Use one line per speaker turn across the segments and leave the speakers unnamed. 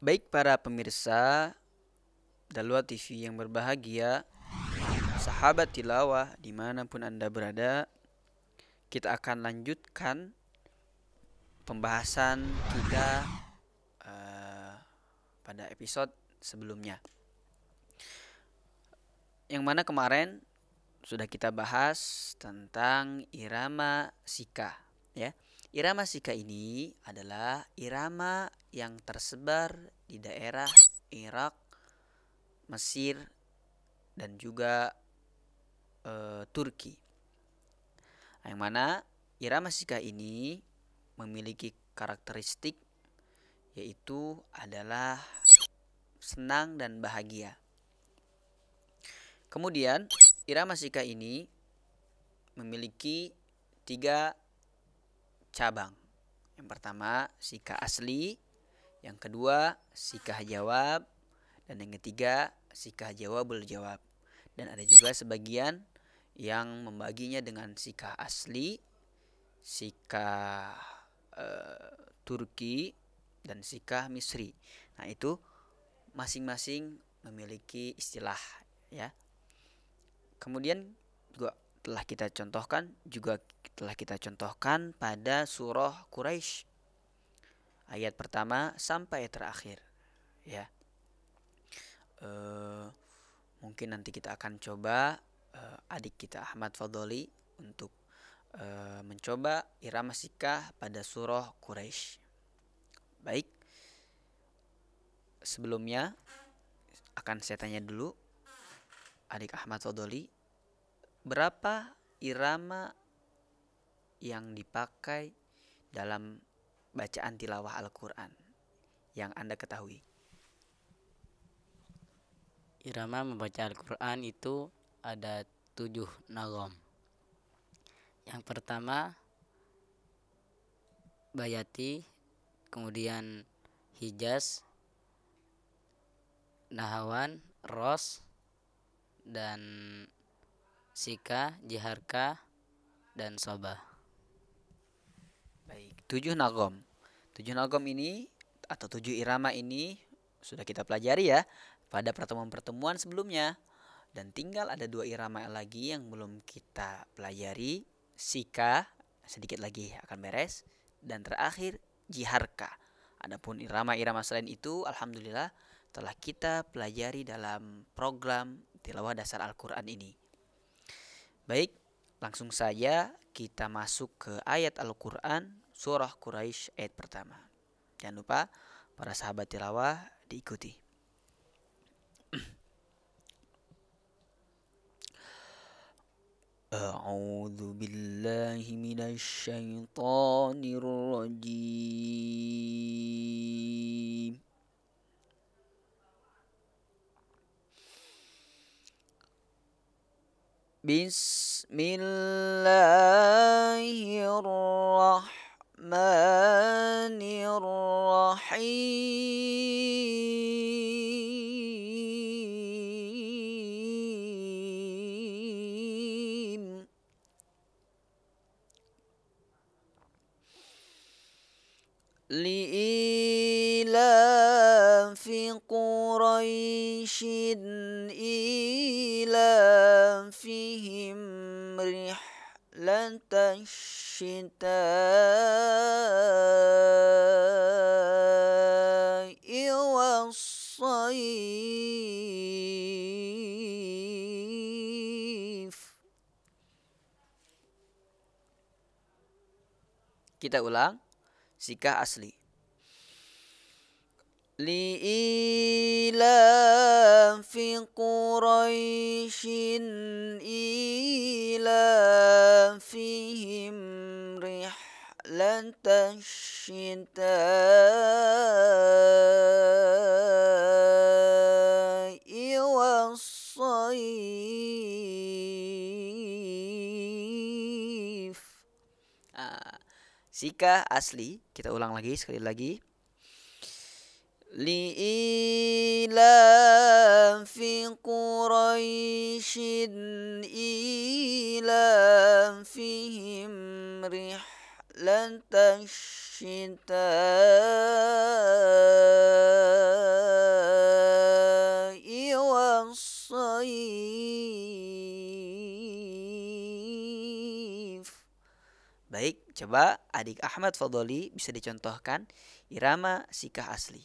Baik para pemirsa Dalwa TV yang berbahagia Sahabat tilawah dimanapun anda berada Kita akan lanjutkan Pembahasan kita uh, Pada episode sebelumnya Yang mana kemarin Sudah kita bahas tentang irama sika Ya Irama sika ini adalah irama yang tersebar di daerah Irak, Mesir, dan juga e, Turki. Yang mana irama sika ini memiliki karakteristik yaitu adalah senang dan bahagia. Kemudian irama sika ini memiliki tiga cabang. Yang pertama sikah asli, yang kedua sikah jawab, dan yang ketiga sikah jawabul jawab. Dan ada juga sebagian yang membaginya dengan sikah asli, sikah eh, e, Turki, dan sikah Misri. Nah itu masing-masing memiliki istilah ya. Kemudian juga telah kita contohkan juga telah kita contohkan pada surah Quraisy ayat pertama sampai terakhir ya e, mungkin nanti kita akan coba e, adik kita Ahmad Fadoli untuk e, mencoba irama sikah pada surah Quraisy baik sebelumnya akan saya tanya dulu adik Ahmad Fadoli berapa irama yang dipakai dalam bacaan tilawah Al-Quran yang Anda ketahui? Irama membaca
Al-Quran itu ada tujuh nagom. Yang pertama Bayati, kemudian Hijaz, Nahawan, Ros,
dan sika, jiharka, dan soba. Baik, tujuh nagom. Tujuh nagom ini atau tujuh irama ini sudah kita pelajari ya pada pertemuan-pertemuan sebelumnya. Dan tinggal ada dua irama lagi yang belum kita pelajari. Sika sedikit lagi akan beres dan terakhir jiharka. Adapun irama-irama selain itu alhamdulillah telah kita pelajari dalam program tilawah dasar Al-Qur'an ini. Baik, langsung saja kita masuk ke ayat Al-Quran Surah Quraisy ayat pertama. Jangan lupa para sahabat tilawah diikuti. أعوذ بالله من الشيطان الرجيم
بسم الله الرحمن الرحيم لإلاف قريش إلاف فيهم رحلة الشتاء والصيف
Kita ulang Sikah asli لإلاف ah, sikah asli, kita ulang lagi sekali lagi. لإلاف
قريش إلافهم رحلة الشتاء والصيف
Baik, coba adik Ahmad Fadoli bisa dicontohkan irama sikah asli.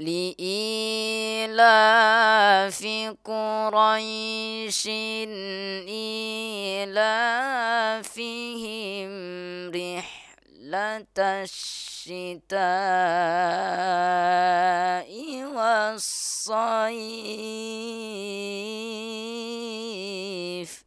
لإلاف قريش إلافهم رحلة الشتاء والصيف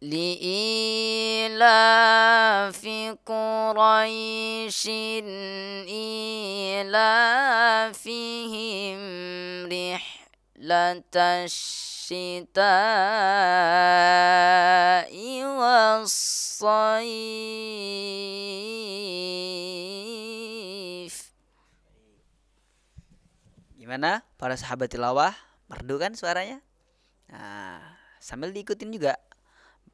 لإلاف قريش إلافهم رحلة الشتاء والصيف
Gimana para sahabat tilawah? Merdu kan suaranya? Nah, sambil diikutin juga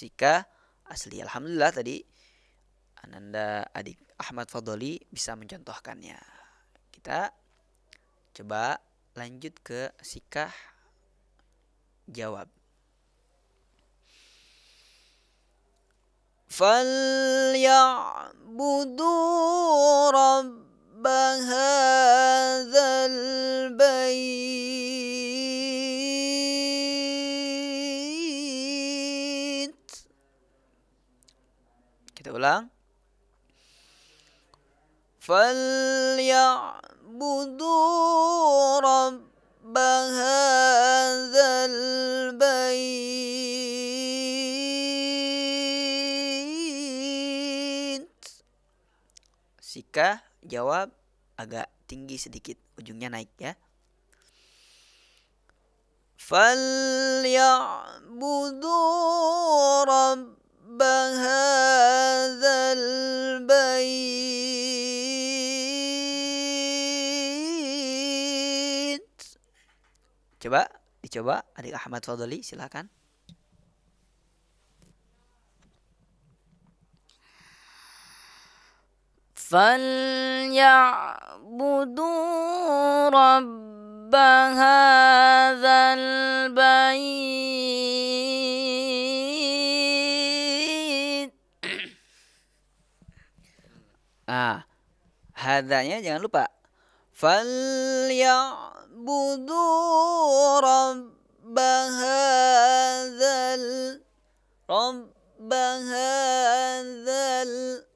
jika asli. Alhamdulillah tadi Ananda adik Ahmad Fadoli bisa mencontohkannya. Kita coba lanjut ke sikah jawab. فليعبدوا
رب هذا البيت
ulang فليعبدوا رب
هذا
Sika jawab agak tinggi sedikit ujungnya naik ya فليعبدوا رب هذا Dicoba adik Ahmad Fadli silakan.
فليعبدوا رب هذا البيت
ah hadanya jangan lupa فليعبدوا رب هذا رب هذا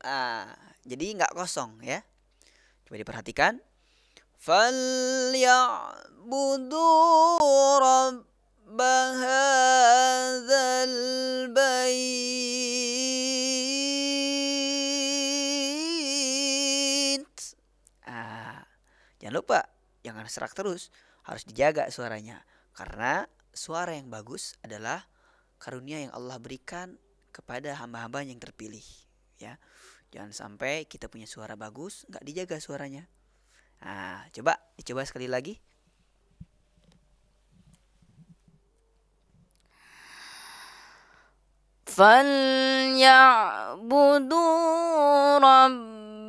ah, jadi nggak kosong ya coba diperhatikan فليعبدوا
رب هذا البيت
Jangan lupa, jangan serak terus, harus dijaga suaranya. Karena suara yang bagus adalah karunia yang Allah berikan kepada hamba-hamba yang terpilih. Ya, jangan sampai kita punya suara bagus, nggak dijaga suaranya. Nah, coba dicoba sekali lagi. فليعبدوا رب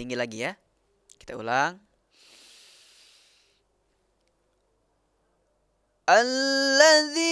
tinggi lagi ya. Kita ulang. Alladhi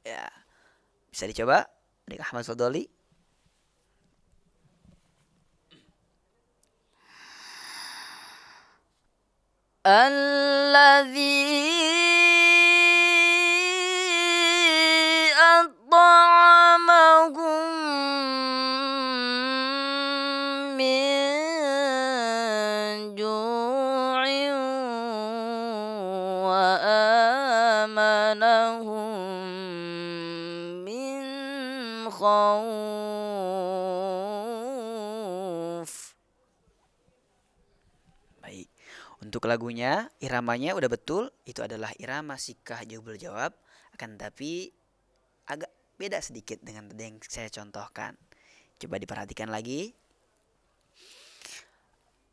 Ya, bisa dicoba dari Ahmad Sodoli
khauf
Baik. Untuk lagunya, iramanya udah betul. Itu adalah irama sikah jauh jawab Akan tapi agak beda sedikit dengan yang saya contohkan. Coba diperhatikan lagi.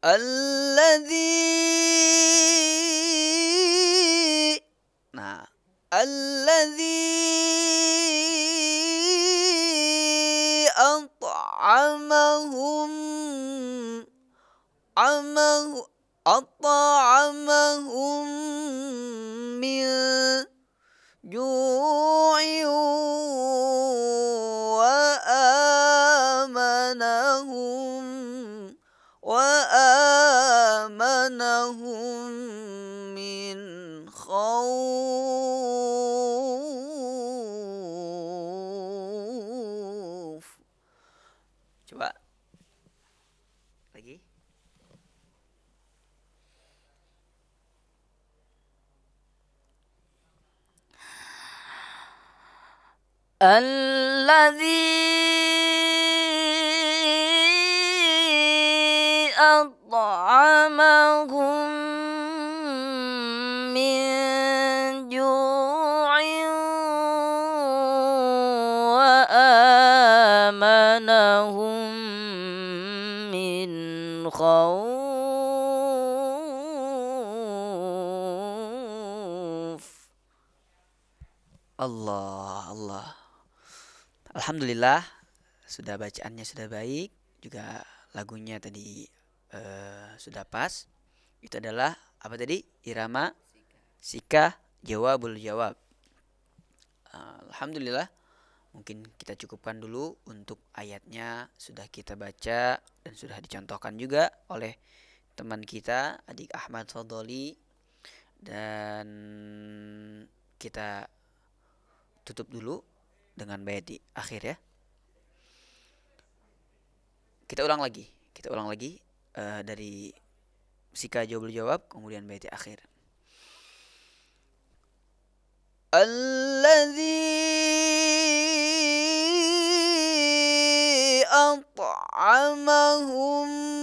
Alladhi
Nah, Alladhi أطعمهم أطعمهم
الذي
Alhamdulillah sudah bacaannya sudah baik, juga lagunya tadi uh, sudah pas. Itu adalah apa tadi? Irama Sika Jawabul Jawab. Eh, Alhamdulillah mungkin kita cukupkan dulu untuk ayatnya sudah kita baca dan sudah dicontohkan juga oleh teman kita adik Ahmad Fadoli dan kita tutup dulu dengan B di akhir ya. Kita ulang lagi. Kita ulang lagi uh, dari sika jawab jawab kemudian B di akhir. Alladzi
أطعمهم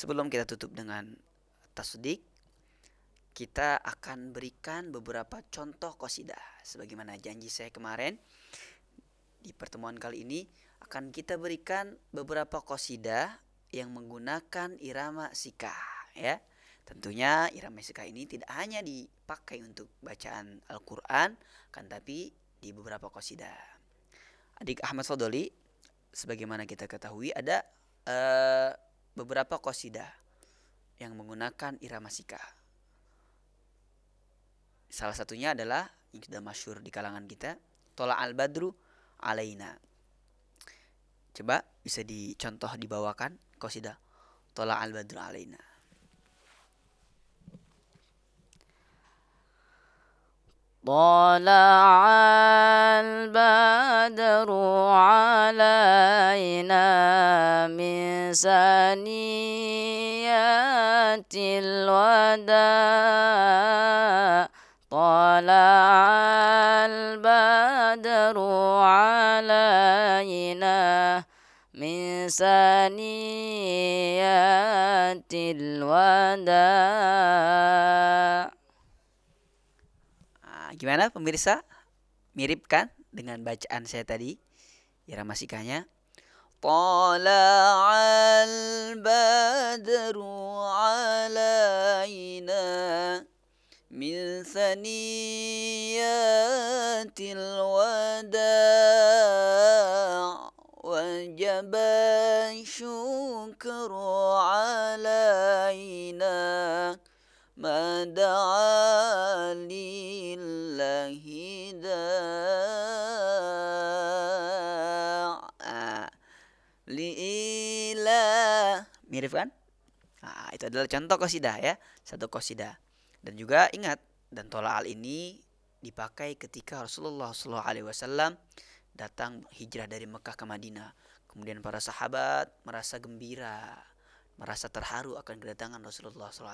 Sebelum kita tutup dengan tasudik, kita akan berikan beberapa contoh kosidah. Sebagaimana janji saya kemarin, di pertemuan kali ini akan kita berikan beberapa kosidah yang menggunakan irama sikah ya. Tentunya irama sikah ini tidak hanya dipakai untuk bacaan Al-Qur'an, kan tapi di beberapa kosidah. Adik Ahmad Sodoli, sebagaimana kita ketahui ada uh, beberapa kosida yang menggunakan irama sika. Salah satunya adalah yang sudah masyur di kalangan kita, Tola al-Badru alaina. Coba bisa dicontoh dibawakan kosida Tola al-Badru alaina.
طلع البدر علينا من سنيات الوداع طلع البدر علينا من سنيات
الوداع Gimana pemirsa? Mirip kan dengan bacaan saya tadi? Irama sikahnya. Tala'al
badru alaina min saniyatil wada' وجب syukru alaina ما لله
لإله kan nah, itu adalah contoh kosidah ya satu kosidah dan juga ingat dan al ini dipakai ketika Rasulullah Shallallahu Alaihi Wasallam datang hijrah dari Mekah ke Madinah kemudian para sahabat merasa gembira merasa terharu akan kedatangan Rasulullah SAW.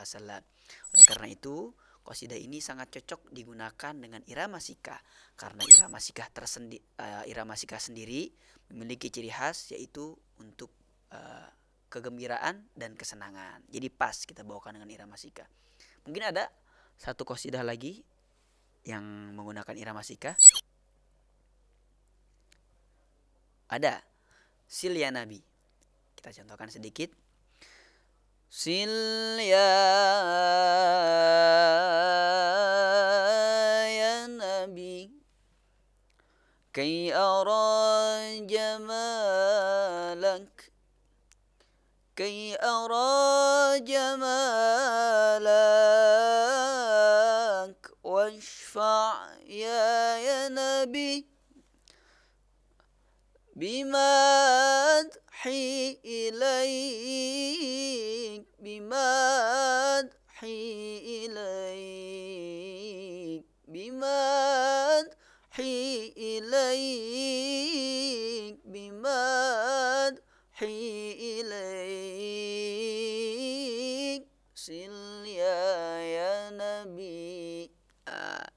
Oleh karena itu, kosidah ini sangat cocok digunakan dengan irama sika karena irama sika tersendi uh, eh, irama sika sendiri memiliki ciri khas yaitu untuk uh, kegembiraan dan kesenangan. Jadi pas kita bawakan dengan irama sika. Mungkin ada satu kosidah lagi yang menggunakan irama sika. Ada Silia ya Nabi. Kita contohkan sedikit. سل يا
نبي كي أرى جمالك كي أرى جمالك واشفع يا, يا نبي بما أوحي إليك بما أوحي إليك بما أوحي إليك بما أوحي إليك سل يا نبي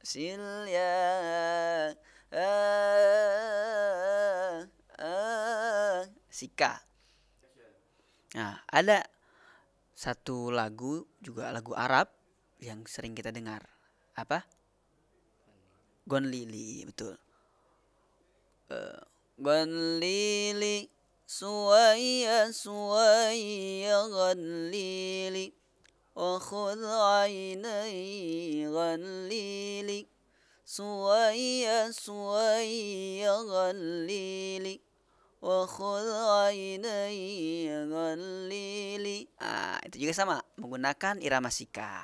سل آه، يا
ada satu lagu juga lagu Arab yang sering kita dengar apa Gon Lili betul uh,
Gon Lili suaya suaya Gon Lili وخذ عيني غليلي سويا سويا غليلي
Wakhud Ah, itu juga sama menggunakan irama sika.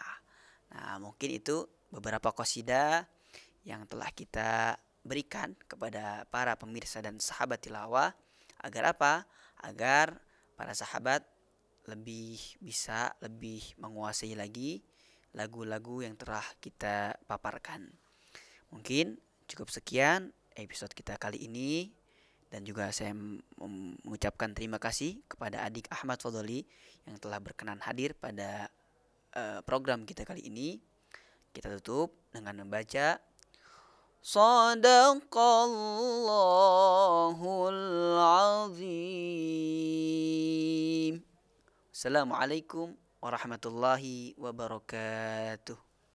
Nah, mungkin itu beberapa kosida yang telah kita berikan kepada para pemirsa dan sahabat tilawah agar apa? Agar para sahabat lebih bisa lebih menguasai lagi lagu-lagu yang telah kita paparkan. Mungkin cukup sekian episode kita kali ini. Dan juga saya mengucapkan terima kasih kepada adik Ahmad Fadoli yang telah berkenan hadir pada eh, program kita kali ini. Kita tutup dengan membaca Sadaqallahul azim. Assalamualaikum warahmatullahi wabarakatuh.